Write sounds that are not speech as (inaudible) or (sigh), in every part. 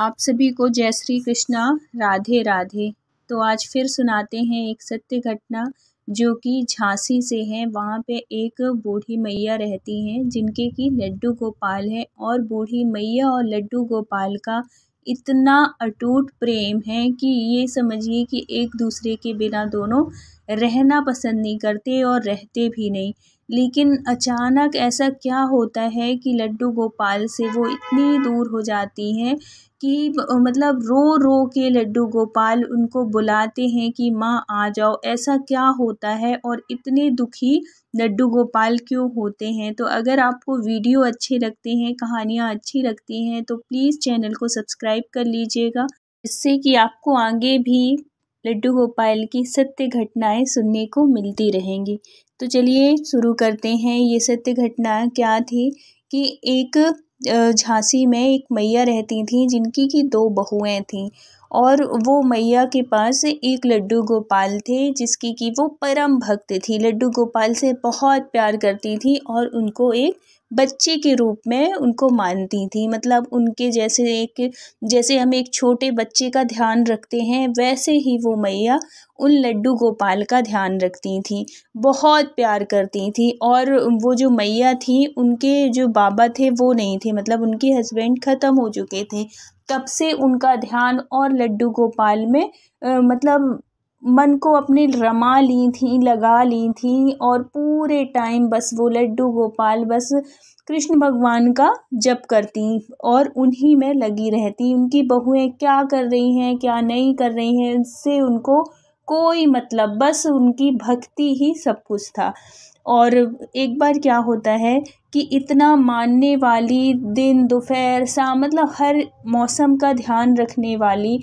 आप सभी को जय श्री कृष्णा राधे राधे तो आज फिर सुनाते हैं एक सत्य घटना जो कि झांसी से है वहाँ पे एक बूढ़ी मैया रहती हैं जिनके कि लड्डू गोपाल है और बूढ़ी मैया और लड्डू गोपाल का इतना अटूट प्रेम है कि ये समझिए कि एक दूसरे के बिना दोनों रहना पसंद नहीं करते और रहते भी नहीं लेकिन अचानक ऐसा क्या होता है कि लड्डू गोपाल से वो इतनी दूर हो जाती हैं कि मतलब रो रो के लड्डू गोपाल उनको बुलाते हैं कि माँ आ जाओ ऐसा क्या होता है और इतने दुखी लड्डू गोपाल क्यों होते हैं तो अगर आपको वीडियो अच्छे लगते हैं कहानियाँ अच्छी लगती हैं तो प्लीज़ चैनल को सब्सक्राइब कर लीजिएगा जिससे कि आपको आगे भी लड्डू गोपाल की सत्य घटनाएं सुनने को मिलती रहेंगी तो चलिए शुरू करते हैं ये सत्य घटना क्या थी कि एक झांसी में एक मैया रहती थी जिनकी कि दो बहुएं थीं और वो मैया के पास एक लड्डू गोपाल थे जिसकी कि वो परम भक्त थी लड्डू गोपाल से बहुत प्यार करती थी और उनको एक बच्चे के रूप में उनको मानती थी मतलब उनके जैसे एक जैसे हम एक छोटे बच्चे का ध्यान रखते हैं वैसे ही वो मैया उन लड्डू गोपाल का ध्यान रखती थी बहुत प्यार करती थी और वो जो मैया थी उनके जो बाबा थे वो नहीं थे मतलब उनके हस्बैंड ख़त्म हो चुके थे तब से उनका ध्यान और लड्डू गोपाल में आ, मतलब मन को अपने रमा ली थी लगा ली थी और पूरे टाइम बस वो लड्डू गोपाल बस कृष्ण भगवान का जप करती और उन्हीं में लगी रहती उनकी बहुएं क्या कर रही हैं क्या नहीं कर रही हैं उनसे उनको कोई मतलब बस उनकी भक्ति ही सब कुछ था और एक बार क्या होता है कि इतना मानने वाली दिन दोपहर शाम मतलब हर मौसम का ध्यान रखने वाली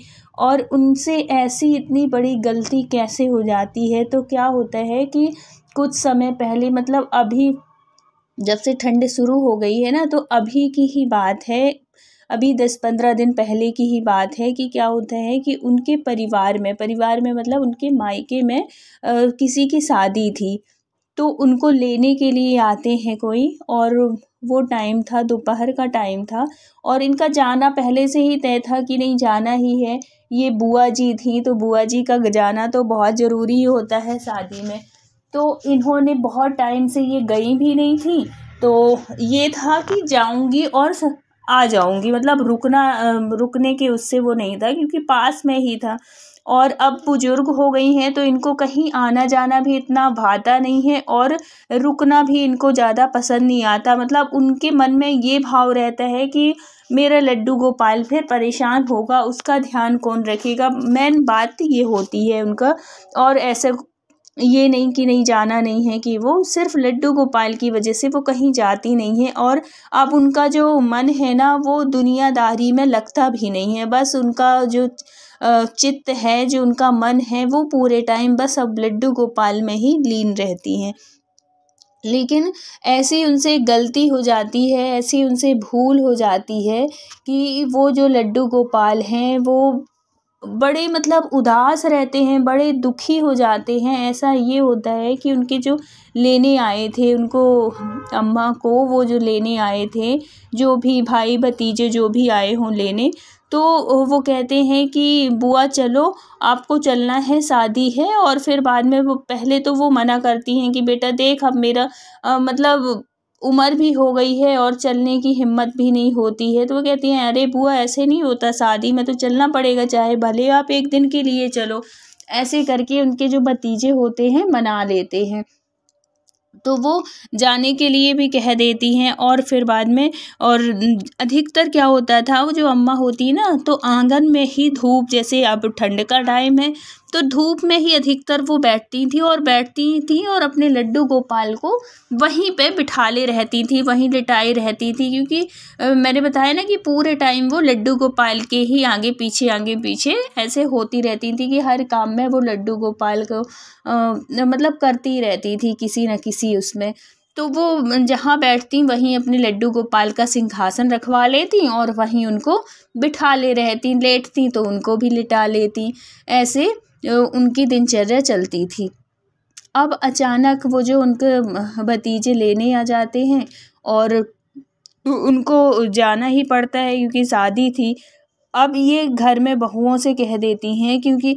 और उनसे ऐसी इतनी बड़ी गलती कैसे हो जाती है तो क्या होता है कि कुछ समय पहले मतलब अभी जब से ठंड शुरू हो गई है ना तो अभी की ही बात है अभी दस पंद्रह दिन पहले की ही बात है कि क्या होता है कि उनके परिवार में परिवार में मतलब उनके मायके में आ, किसी की शादी थी तो उनको लेने के लिए आते हैं कोई और वो टाइम था दोपहर का टाइम था और इनका जाना पहले से ही तय था कि नहीं जाना ही है ये बुआ जी थी तो बुआ जी का जाना तो बहुत ज़रूरी होता है शादी में तो इन्होंने बहुत टाइम से ये गई भी नहीं थी तो ये था कि जाऊंगी और आ जाऊंगी मतलब रुकना रुकने के उससे वो नहीं था क्योंकि पास में ही था और अब बुज़ुर्ग हो गई हैं तो इनको कहीं आना जाना भी इतना भाता नहीं है और रुकना भी इनको ज़्यादा पसंद नहीं आता मतलब उनके मन में ये भाव रहता है कि मेरा लड्डू गोपाल फिर परेशान होगा उसका ध्यान कौन रखेगा मेन बात ये होती है उनका और ऐसे ये नहीं कि नहीं जाना नहीं है कि वो सिर्फ लड्डू गोपाल की वजह से वो कहीं जाती नहीं है और अब उनका जो मन है ना वो दुनियादारी में लगता भी नहीं है बस उनका जो चित्त है जो उनका मन है वो पूरे टाइम बस अब लड्डू गोपाल में ही लीन रहती हैं लेकिन ऐसी उनसे गलती हो जाती है ऐसी उनसे भूल हो जाती है कि वो जो लड्डू गोपाल हैं वो बड़े मतलब उदास रहते हैं बड़े दुखी हो जाते हैं ऐसा ये होता है कि उनके जो लेने आए थे उनको अम्मा को वो जो लेने आए थे जो भी भाई भतीजे जो भी आए हों लेने तो वो कहते हैं कि बुआ चलो आपको चलना है शादी है और फिर बाद में वो पहले तो वो मना करती हैं कि बेटा देख अब मेरा मतलब उम्र भी हो गई है और चलने की हिम्मत भी नहीं होती है तो वो कहती हैं अरे बुआ ऐसे नहीं होता शादी में तो चलना पड़ेगा चाहे भले आप एक दिन के लिए चलो ऐसे करके उनके जो भतीजे होते हैं मना लेते हैं तो वो जाने के लिए भी कह देती हैं और फिर बाद में और अधिकतर क्या होता था वो जो अम्मा होती ना तो आंगन में ही धूप जैसे अब ठंड का टाइम है तो धूप में ही अधिकतर वो बैठती थी और बैठती थी और अपने लड्डू गोपाल को वहीं पे ले रहती थी वहीं लिटाई रहती थी क्योंकि मैंने बताया ना कि पूरे टाइम वो लड्डू गोपाल के ही आगे पीछे आगे पीछे ऐसे होती रहती थी कि हर काम में वो लड्डू गोपाल को आ, मतलब करती रहती थी किसी न किसी उसमें तो वो जहाँ बैठती वहीं अपने लड्डू गोपाल का सिंहासन रखवा लेती और वहीं उनको बिठा ले रहती लेटती तो उनको भी लिटा लेती ऐसे उनकी दिनचर्या चलती थी अब अचानक वो जो उनके भतीजे लेने आ जाते हैं और उनको जाना ही पड़ता है क्योंकि शादी थी अब ये घर में बहुओं से कह देती हैं क्योंकि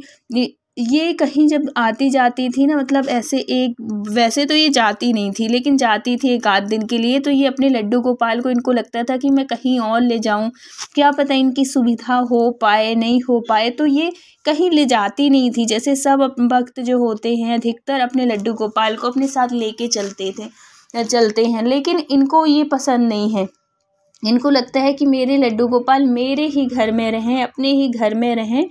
ये कहीं जब आती जाती थी ना मतलब ऐसे एक वैसे तो ये जाती नहीं थी लेकिन जाती थी एक आध दिन के लिए तो ये अपने लड्डू गोपाल को इनको लगता था कि मैं कहीं और ले जाऊं क्या पता इनकी सुविधा हो पाए नहीं हो पाए तो ये कहीं ले जाती नहीं थी जैसे सब भक्त जो होते हैं अधिकतर अपने लड्डू गोपाल को अपने साथ कर चलते थे चलते हैं लेकिन इनको ये पसंद नहीं है इनको लगता है कि मेरे लड्डू गोपाल मेरे ही घर में रहें अपने ही घर में रहें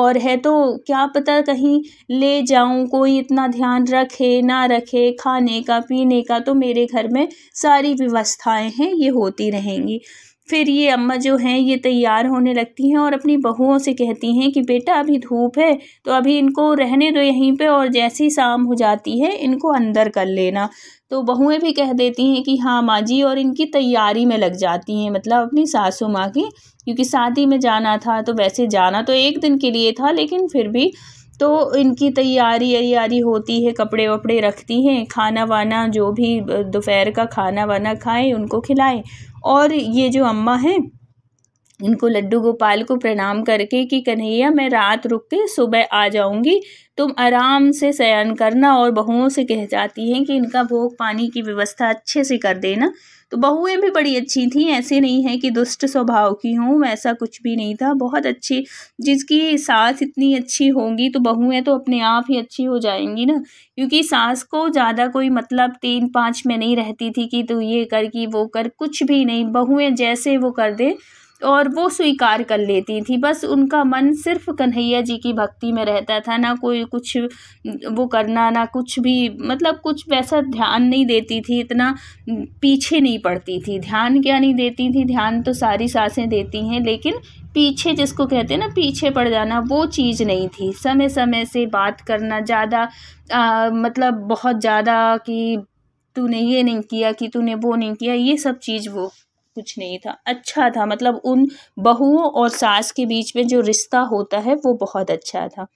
और है तो क्या पता कहीं ले जाऊं कोई इतना ध्यान रखे ना रखे खाने का पीने का तो मेरे घर में सारी व्यवस्थाएं हैं ये होती रहेंगी फिर ये अम्मा जो हैं ये तैयार होने लगती हैं और अपनी बहुओं से कहती हैं कि बेटा अभी धूप है तो अभी इनको रहने दो यहीं पे और जैसी शाम हो जाती है इनको अंदर कर लेना तो बहुएँ भी कह देती हैं कि हाँ माँ जी और इनकी तैयारी में लग जाती हैं मतलब अपनी सासू माँ की क्योंकि शादी में जाना था तो वैसे जाना तो एक दिन के लिए था लेकिन फिर भी तो इनकी तैयारी अरियारी होती है कपड़े वपड़े रखती हैं खाना वाना जो भी दोपहर का खाना वाना खाएं उनको खिलाएं और ये जो अम्मा हैं इनको लड्डू गोपाल को प्रणाम करके कि कन्हैया मैं रात रुक के सुबह आ जाऊंगी तुम आराम से शयन करना और बहुओं से कह जाती हैं कि इनका भोग पानी की व्यवस्था अच्छे से कर देना तो बहुएं भी बड़ी अच्छी थी ऐसे नहीं है कि दुष्ट स्वभाव की हूँ वैसा कुछ भी नहीं था बहुत अच्छी जिसकी सास इतनी अच्छी होगी तो बहुएं तो अपने आप ही अच्छी हो जाएंगी ना क्योंकि सास को ज़्यादा कोई मतलब तीन पाँच में नहीं रहती थी कि तू ये कर कि वो कर कुछ भी नहीं बहुएं जैसे वो कर दे और वो स्वीकार कर लेती थी बस उनका मन सिर्फ कन्हैया जी की भक्ति में रहता था ना कोई कुछ वो करना ना कुछ भी मतलब कुछ वैसा ध्यान नहीं देती थी इतना पीछे नहीं पड़ती थी ध्यान क्या नहीं देती थी ध्यान तो सारी सांसें देती हैं लेकिन पीछे जिसको कहते हैं ना पीछे पड़ जाना वो चीज़ नहीं थी समय समय से बात करना ज़्यादा मतलब बहुत ज़्यादा कि तूने ये नहीं किया कि तूने वो नहीं किया ये सब चीज़ वो कुछ नहीं था अच्छा था मतलब उन बहुओं और सास के बीच में जो रिश्ता होता है वो बहुत अच्छा था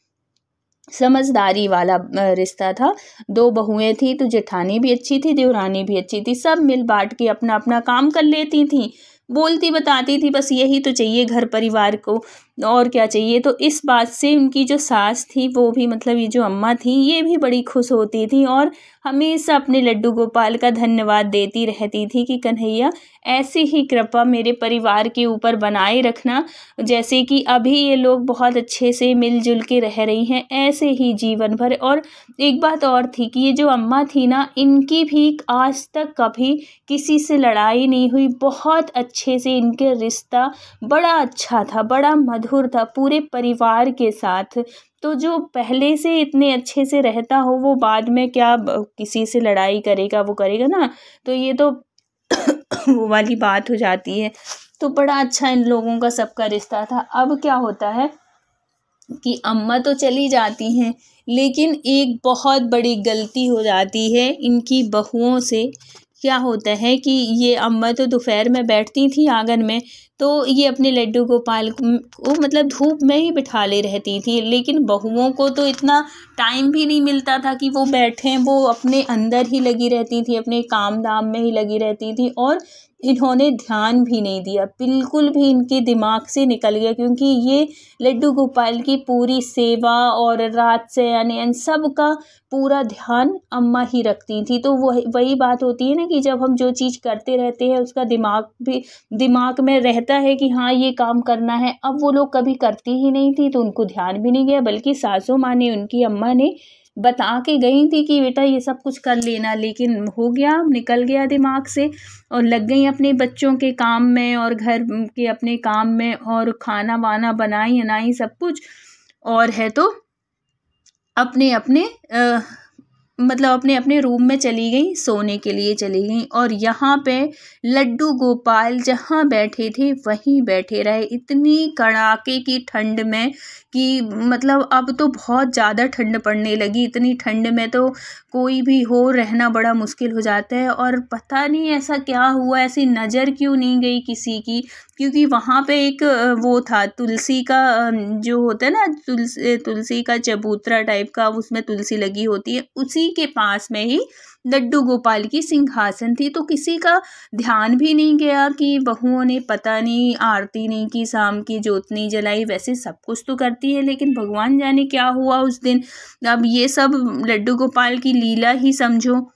समझदारी वाला रिश्ता था दो बहुएं थी तो जेठानी भी अच्छी थी देवरानी भी अच्छी थी सब मिल बांट के अपना अपना काम कर लेती थी बोलती बताती थी बस यही तो चाहिए घर परिवार को और क्या चाहिए तो इस बात से उनकी जो सास थी वो भी मतलब ये जो अम्मा थी ये भी बड़ी खुश होती थी और हमेशा अपने लड्डू गोपाल का धन्यवाद देती रहती थी कि कन्हैया ऐसी ही कृपा मेरे परिवार के ऊपर बनाए रखना जैसे कि अभी ये लोग बहुत अच्छे से मिलजुल के रह रही हैं ऐसे ही जीवन भर और एक बात और थी कि ये जो अम्मा थी ना इनकी भी आज तक कभी किसी से लड़ाई नहीं हुई बहुत अच्छे से इनके रिश्ता बड़ा अच्छा था बड़ा मधुर था पूरे परिवार के साथ तो जो पहले से इतने अच्छे से रहता हो वो बाद में क्या किसी से लड़ाई करेगा वो करेगा ना तो ये तो (coughs) वो वाली बात हो जाती है तो बड़ा अच्छा इन लोगों का सबका रिश्ता था अब क्या होता है कि अम्मा तो चली जाती हैं लेकिन एक बहुत बड़ी गलती हो जाती है इनकी बहुओं से क्या होता है कि ये अम्मा तो दोपहर में बैठती थी आंगन में तो ये अपने लड्डू गोपाल को मतलब धूप में ही बिठा ले रहती थी लेकिन बहुओं को तो इतना टाइम भी नहीं मिलता था कि वो बैठें वो अपने अंदर ही लगी रहती थी अपने काम धाम में ही लगी रहती थी और इन्होंने ध्यान भी नहीं दिया बिल्कुल भी इनके दिमाग से निकल गया क्योंकि ये लड्डू गोपाल की पूरी सेवा और रात यानी इन सब का पूरा ध्यान अम्मा ही रखती थी तो वही वही बात होती है ना कि जब हम जो चीज़ करते रहते हैं उसका दिमाग भी दिमाग में रहता है कि हाँ ये काम करना है अब वो लोग कभी करती ही नहीं थी तो उनको ध्यान भी नहीं गया बल्कि सासू माँ ने उनकी अम्मा ने बता के गई थी कि बेटा ये सब कुछ कर लेना लेकिन हो गया निकल गया दिमाग से और लग गई अपने बच्चों के काम में और घर के अपने काम में और खाना वाना बनाई अनाई सब कुछ और है तो अपने अपने आ, मतलब अपने अपने रूम में चली गई सोने के लिए चली गई और यहाँ पे लड्डू गोपाल जहाँ बैठे थे वहीं बैठे रहे इतनी कड़ाके की ठंड में कि मतलब अब तो बहुत ज़्यादा ठंड पड़ने लगी इतनी ठंड में तो कोई भी हो रहना बड़ा मुश्किल हो जाता है और पता नहीं ऐसा क्या हुआ ऐसी नज़र क्यों नहीं गई किसी की क्योंकि वहाँ पे एक वो था तुलसी का जो होता है ना तुलसी तुलसी का चबूतरा टाइप का उसमें तुलसी लगी होती है उसी के पास में ही लड्डू गोपाल की सिंहासन थी तो किसी का ध्यान भी नहीं गया कि बहुओं ने पता नहीं आरती नहीं की शाम की जोत नहीं जलाई वैसे सब कुछ तो करती है लेकिन भगवान जाने क्या हुआ उस दिन अब ये सब लड्डू गोपाल की लीला ही समझो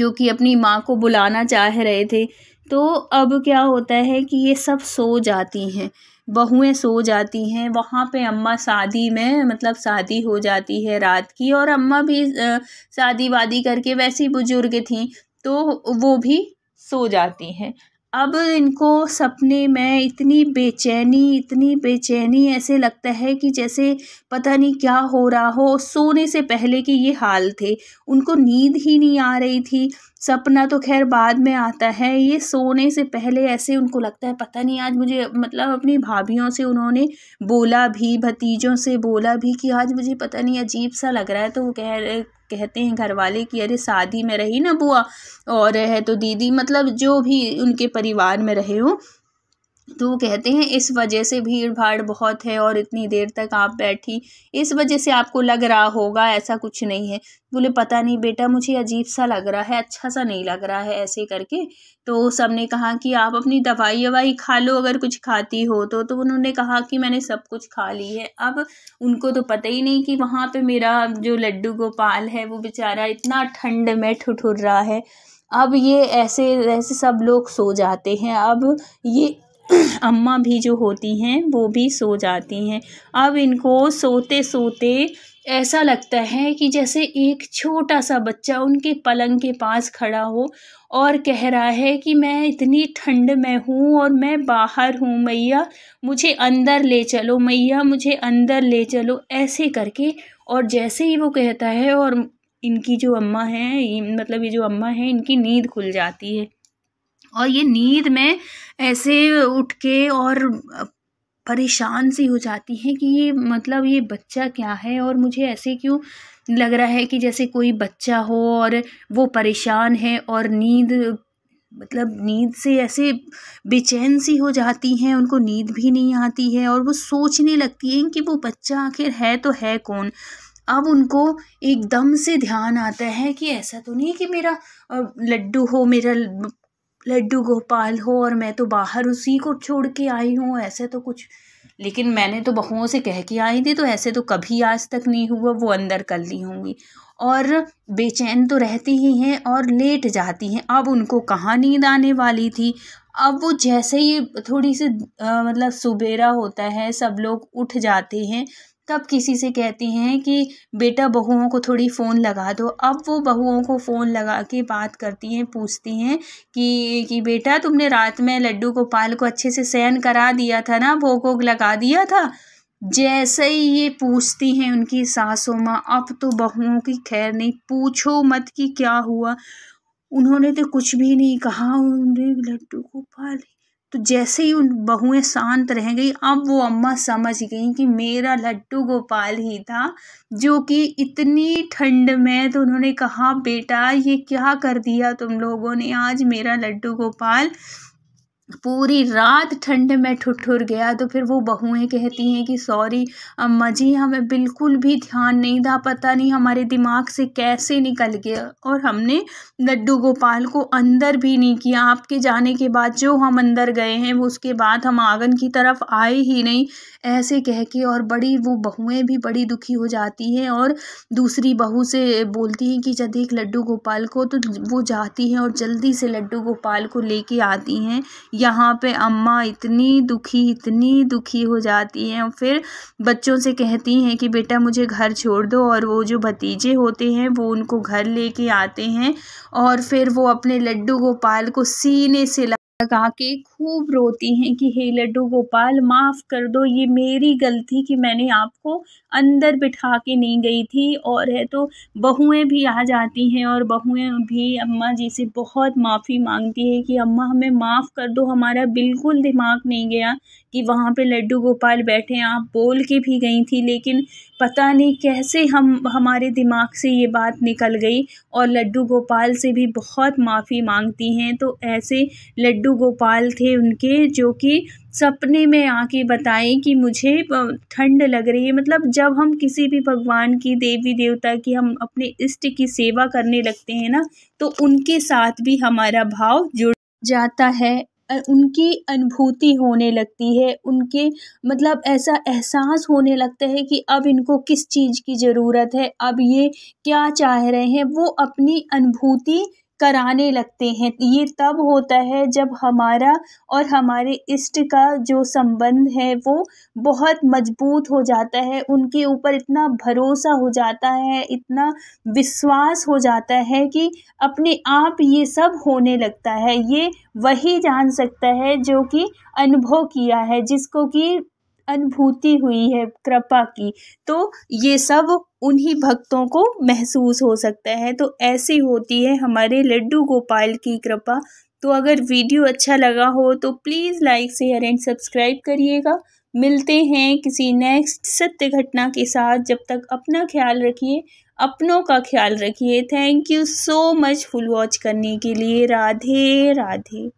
जो कि अपनी माँ को बुलाना चाह रहे थे तो अब क्या होता है कि ये सब सो जाती हैं बहुएं सो जाती हैं वहाँ पे अम्मा शादी में मतलब शादी हो जाती है रात की और अम्मा भी शादी वादी करके वैसी बुजुर्ग थी तो वो भी सो जाती हैं अब इनको सपने में इतनी बेचैनी इतनी बेचैनी ऐसे लगता है कि जैसे पता नहीं क्या हो रहा हो सोने से पहले के ये हाल थे उनको नींद ही नहीं आ रही थी सपना तो खैर बाद में आता है ये सोने से पहले ऐसे उनको लगता है पता नहीं आज मुझे मतलब अपनी भाभीियों से उन्होंने बोला भी भतीजों से बोला भी कि आज मुझे पता नहीं अजीब सा लग रहा है तो वो कह कहते हैं घर वाले कि अरे शादी में रही ना बुआ और है तो दीदी मतलब जो भी उनके परिवार में रहे हों तो वो कहते हैं इस वजह से भीड़ भाड़ बहुत है और इतनी देर तक आप बैठी इस वजह से आपको लग रहा होगा ऐसा कुछ नहीं है बोले पता नहीं बेटा मुझे अजीब सा लग रहा है अच्छा सा नहीं लग रहा है ऐसे करके तो सब ने कहा कि आप अपनी दवाई ववाई खा लो अगर कुछ खाती हो तो तो उन्होंने कहा कि मैंने सब कुछ खा ली है अब उनको तो पता ही नहीं कि वहाँ पर मेरा जो लड्डू गोपाल है वो बेचारा इतना ठंड में ठुठुर रहा है अब ये ऐसे ऐसे सब लोग सो जाते हैं अब ये अम्मा भी जो होती हैं वो भी सो जाती हैं अब इनको सोते सोते ऐसा लगता है कि जैसे एक छोटा सा बच्चा उनके पलंग के पास खड़ा हो और कह रहा है कि मैं इतनी ठंड में हूँ और मैं बाहर हूँ मैया मुझे अंदर ले चलो मैया मुझे अंदर ले चलो ऐसे करके और जैसे ही वो कहता है और इनकी जो अम्मा हैं मतलब ये जो अम्मा हैं इनकी नींद खुल जाती है और ये नींद में ऐसे उठ के और परेशान सी हो जाती हैं कि ये मतलब ये बच्चा क्या है और मुझे ऐसे क्यों लग रहा है कि जैसे कोई बच्चा हो और वो परेशान है और नींद मतलब नींद से ऐसे बेचैन सी हो जाती हैं उनको नींद भी नहीं आती है और वो सोचने लगती हैं कि वो बच्चा आखिर है तो है कौन अब उनको एकदम से ध्यान आता है कि ऐसा तो नहीं कि मेरा लड्डू हो मेरा लड्डू गोपाल हो और मैं तो बाहर उसी को छोड़ के आई हूँ ऐसे तो कुछ लेकिन मैंने तो बहुओं से कह के आई थी तो ऐसे तो कभी आज तक नहीं हुआ वो अंदर कर ली होंगी और बेचैन तो रहती ही हैं और लेट जाती हैं अब उनको कहाँ नींद आने वाली थी अब वो जैसे ही थोड़ी सी मतलब सुबेरा होता है सब लोग उठ जाते हैं तब किसी से कहती हैं कि बेटा बहुओं को थोड़ी फ़ोन लगा दो अब वो बहुओं को फ़ोन लगा के बात करती हैं पूछती हैं कि कि बेटा तुमने रात में लड्डू गोपाल को अच्छे से सहन करा दिया था ना भोग वोग लगा दिया था जैसे ही ये पूछती हैं उनकी सासों माँ अब तो बहुओं की खैर नहीं पूछो मत कि क्या हुआ उन्होंने तो कुछ भी नहीं कहा उन्होंने लड्डू गोपाल तो जैसे ही उन बहुएं शांत रह गई अब वो अम्मा समझ गई कि मेरा लड्डू गोपाल ही था जो कि इतनी ठंड में तो उन्होंने कहा बेटा ये क्या कर दिया तुम लोगों ने आज मेरा लड्डू गोपाल पूरी रात ठंड में ठुठुर गया तो फिर वो बहुएँ कहती हैं कि सॉरी अम्मा जी हमें बिल्कुल भी ध्यान नहीं था पता नहीं हमारे दिमाग से कैसे निकल गया और हमने लड्डू गोपाल को अंदर भी नहीं किया आपके जाने के बाद जो हम अंदर गए हैं वो उसके बाद हम आंगन की तरफ आए ही नहीं ऐसे कह के और बड़ी वो बहुएँ भी बड़ी दुखी हो जाती हैं और दूसरी बहू से बोलती हैं कि जब एक लड्डू गोपाल को तो वो जाती हैं और जल्दी से लड्डू गोपाल को लेके आती हैं यहाँ पे अम्मा इतनी दुखी इतनी दुखी हो जाती हैं फिर बच्चों से कहती हैं कि बेटा मुझे घर छोड़ दो और वो जो भतीजे होते हैं वो उनको घर लेके आते हैं और फिर वो अपने लड्डू गोपाल को सीने से लगा के खूब रोती हैं कि हे लड्डू गोपाल माफ़ कर दो ये मेरी गलती कि मैंने आपको अंदर बिठा के नहीं गई थी और है तो बहुएं भी आ जाती हैं और बहुएं भी अम्मा जी से बहुत माफ़ी मांगती है कि अम्मा हमें माफ़ कर दो हमारा बिल्कुल दिमाग नहीं गया कि वहाँ पे लड्डू गोपाल बैठे आप बोल के भी गई थी लेकिन पता नहीं कैसे हम हमारे दिमाग से ये बात निकल गई और लड्डू गोपाल से भी बहुत माफ़ी मांगती हैं तो ऐसे लड्डू गोपाल थे उनके जो कि सपने में आके बताएं कि मुझे ठंड लग रही है मतलब जब हम किसी भी भगवान की देवी देवता की हम अपने इष्ट की सेवा करने लगते हैं ना तो उनके साथ भी हमारा भाव जुड़ जाता है उनकी अनुभूति होने लगती है उनके मतलब ऐसा एहसास होने लगता है कि अब इनको किस चीज़ की ज़रूरत है अब ये क्या चाह रहे हैं वो अपनी अनुभूति कराने लगते हैं ये तब होता है जब हमारा और हमारे इष्ट का जो संबंध है वो बहुत मजबूत हो जाता है उनके ऊपर इतना भरोसा हो जाता है इतना विश्वास हो जाता है कि अपने आप ये सब होने लगता है ये वही जान सकता है जो कि अनुभव किया है जिसको कि अनुभूति हुई है कृपा की तो ये सब उन्हीं भक्तों को महसूस हो सकता है तो ऐसी होती है हमारे लड्डू गोपाल की कृपा तो अगर वीडियो अच्छा लगा हो तो please like share and subscribe करिएगा मिलते हैं किसी नेक्स्ट सत्य घटना के साथ जब तक अपना ख्याल रखिए अपनों का ख्याल रखिए thank you so much full watch करने के लिए राधे राधे